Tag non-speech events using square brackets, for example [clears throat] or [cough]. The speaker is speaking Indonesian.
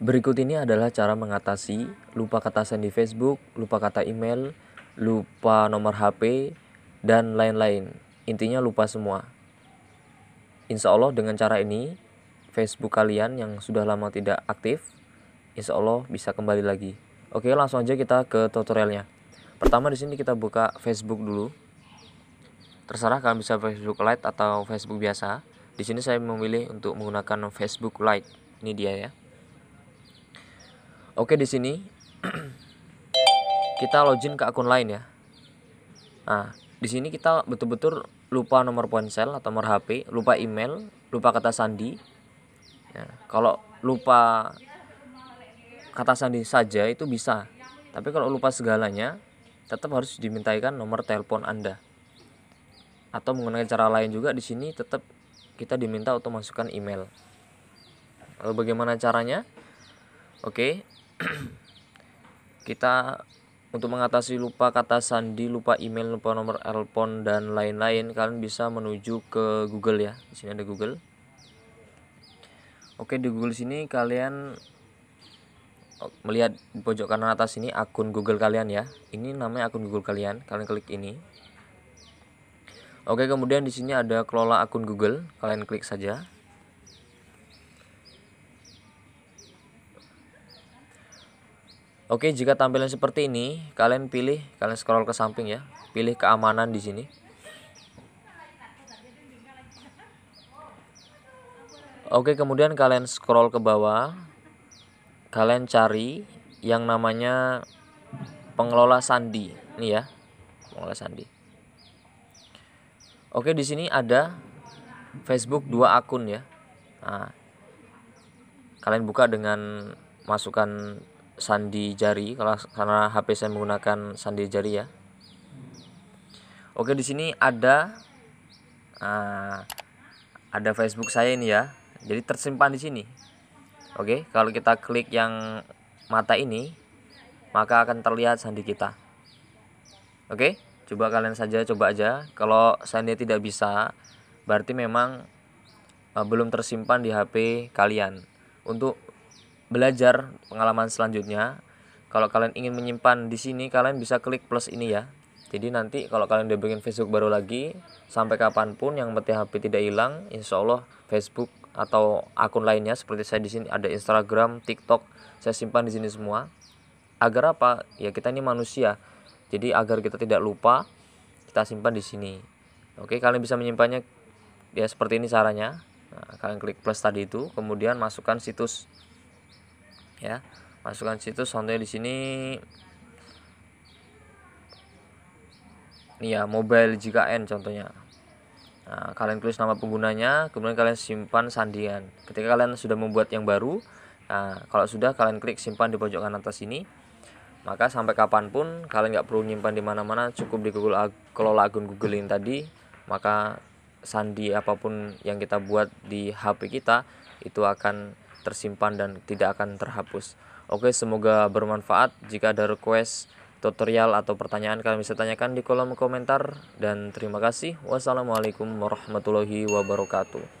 Berikut ini adalah cara mengatasi lupa kata send di Facebook, lupa kata email, lupa nomor HP, dan lain-lain. Intinya lupa semua. Insya Allah dengan cara ini, Facebook kalian yang sudah lama tidak aktif, insya Allah bisa kembali lagi. Oke, langsung aja kita ke tutorialnya. Pertama di sini kita buka Facebook dulu. Terserah kalian bisa Facebook Lite atau Facebook biasa. Di sini saya memilih untuk menggunakan Facebook Lite. Ini dia ya. Oke di sini kita login ke akun lain ya. Nah, di sini kita betul-betul lupa nomor ponsel atau nomor HP, lupa email, lupa kata sandi. Ya, kalau lupa kata sandi saja itu bisa. Tapi kalau lupa segalanya, tetap harus dimintaikan nomor telepon Anda. Atau mengenai cara lain juga di sini tetap kita diminta untuk masukkan email. Lalu bagaimana caranya? Oke, [clears throat] kita untuk mengatasi lupa kata sandi, lupa email, lupa nomor telepon dan lain-lain, kalian bisa menuju ke Google ya. Di sini ada Google. Oke, di Google sini kalian melihat di pojok kanan atas ini akun Google kalian ya. Ini namanya akun Google kalian. Kalian klik ini. Oke, kemudian di sini ada kelola akun Google. Kalian klik saja. Oke, jika tampilan seperti ini, kalian pilih, kalian scroll ke samping ya. Pilih keamanan di sini. Oke, kemudian kalian scroll ke bawah. Kalian cari yang namanya pengelola sandi. Ini ya, pengelola sandi. Oke, di sini ada Facebook dua akun ya. Nah, kalian buka dengan masukan sandi jari kalau karena HP saya menggunakan sandi jari ya. Oke di sini ada uh, ada Facebook saya ini ya. Jadi tersimpan di sini. Oke, kalau kita klik yang mata ini maka akan terlihat sandi kita. Oke, coba kalian saja coba aja. Kalau sandi tidak bisa berarti memang uh, belum tersimpan di HP kalian. Untuk belajar pengalaman selanjutnya kalau kalian ingin menyimpan di sini kalian bisa klik plus ini ya jadi nanti kalau kalian udah bikin Facebook baru lagi sampai kapanpun yang penting HP tidak hilang insya Allah Facebook atau akun lainnya seperti saya di sini ada Instagram, TikTok saya simpan di sini semua agar apa ya kita ini manusia jadi agar kita tidak lupa kita simpan di sini oke kalian bisa menyimpannya ya seperti ini caranya nah, kalian klik plus tadi itu kemudian masukkan situs ya masukkan situs contohnya di sini nih ya mobile JKN contohnya nah, kalian tulis nama penggunanya kemudian kalian simpan sandian ketika kalian sudah membuat yang baru nah, kalau sudah kalian klik simpan di pojok kanan atas ini maka sampai kapanpun kalian nggak perlu nyimpan di mana-mana cukup di Google kelola akun Google ini tadi maka sandi apapun yang kita buat di HP kita itu akan tersimpan dan tidak akan terhapus. Oke, semoga bermanfaat. Jika ada request tutorial atau pertanyaan kalian bisa tanyakan di kolom komentar dan terima kasih. Wassalamualaikum warahmatullahi wabarakatuh.